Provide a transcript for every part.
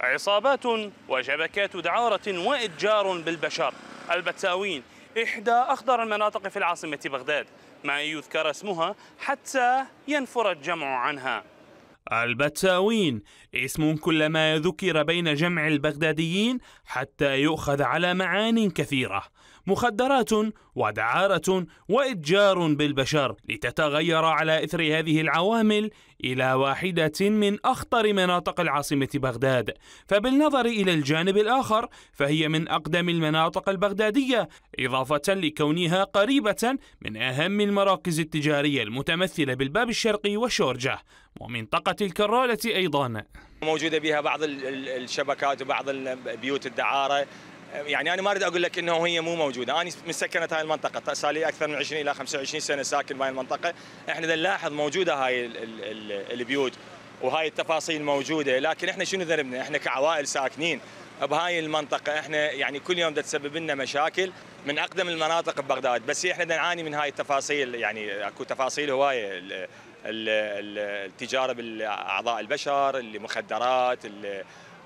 عصابات وشبكات دعارة وإتجار بالبشر البتاوين إحدى أخضر المناطق في العاصمة بغداد ما يذكر اسمها حتى ينفر الجمع عنها البتاوين اسم كلما ذكر بين جمع البغداديين حتى يؤخذ على معان كثيرة مخدرات ودعارة وإتجار بالبشر لتتغير على إثر هذه العوامل إلى واحدة من أخطر مناطق العاصمة بغداد فبالنظر إلى الجانب الآخر فهي من أقدم المناطق البغدادية إضافة لكونها قريبة من أهم المراكز التجارية المتمثلة بالباب الشرقي وشورجة ومنطقة الكرالة أيضا موجودة بها بعض الشبكات وبعض بيوت الدعارة يعني انا ما اريد اقول لك انه هي مو موجوده، انا من سكنت هاي المنطقه، صار لي اكثر من 20 الى 25 سنه ساكن بهاي المنطقه، احنا نلاحظ موجوده هاي البيوت وهاي التفاصيل موجوده، لكن احنا شنو ذنبنا؟ احنا كعوائل ساكنين بهاي المنطقه احنا يعني كل يوم تسبب لنا مشاكل من اقدم المناطق ببغداد بس احنا نعاني من هاي التفاصيل يعني اكو تفاصيل هوايه التجاره بالاعضاء البشر المخدرات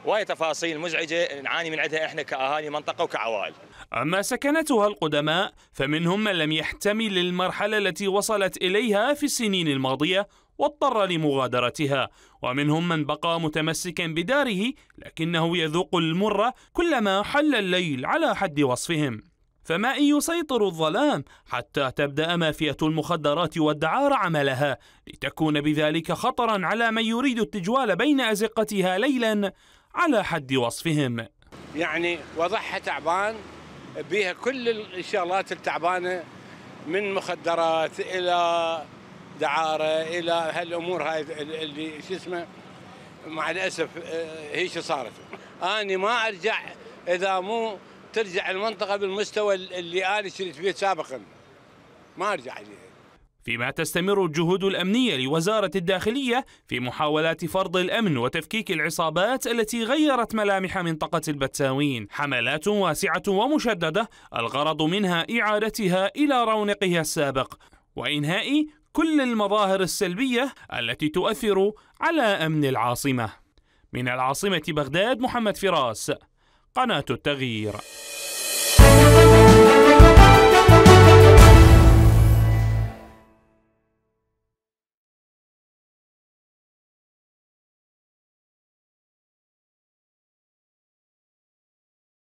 هواية تفاصيل مزعجة نعاني من عندها إحنا كأهالي منطقة وكعوائل أما سكنتها القدماء فمنهم من لم يحتمل المرحلة التي وصلت إليها في السنين الماضية واضطر لمغادرتها ومنهم من بقى متمسكا بداره لكنه يذوق المرة كلما حل الليل على حد وصفهم فما إن يسيطر الظلام حتى تبدأ مافية المخدرات والدعارة عملها لتكون بذلك خطرا على من يريد التجوال بين أزقتها ليلا على حد وصفهم يعني وضعها تعبان بها كل الشغلات التعبانة من مخدرات إلى دعاره الى هالامور هاي اللي شو اسمه مع الاسف آه، هي شو صارت اني ما ارجع اذا مو ترجع المنطقه بالمستوى اللي انا شريت فيه سابقا ما ارجع عليها فيما تستمر الجهود الأمنية لوزارة الداخلية في محاولات فرض الأمن وتفكيك العصابات التي غيرت ملامح منطقة البتاوين حملات واسعة ومشددة الغرض منها إعادتها إلى رونقها السابق وإنهاء كل المظاهر السلبية التي تؤثر على أمن العاصمة من العاصمة بغداد محمد فراس قناة التغيير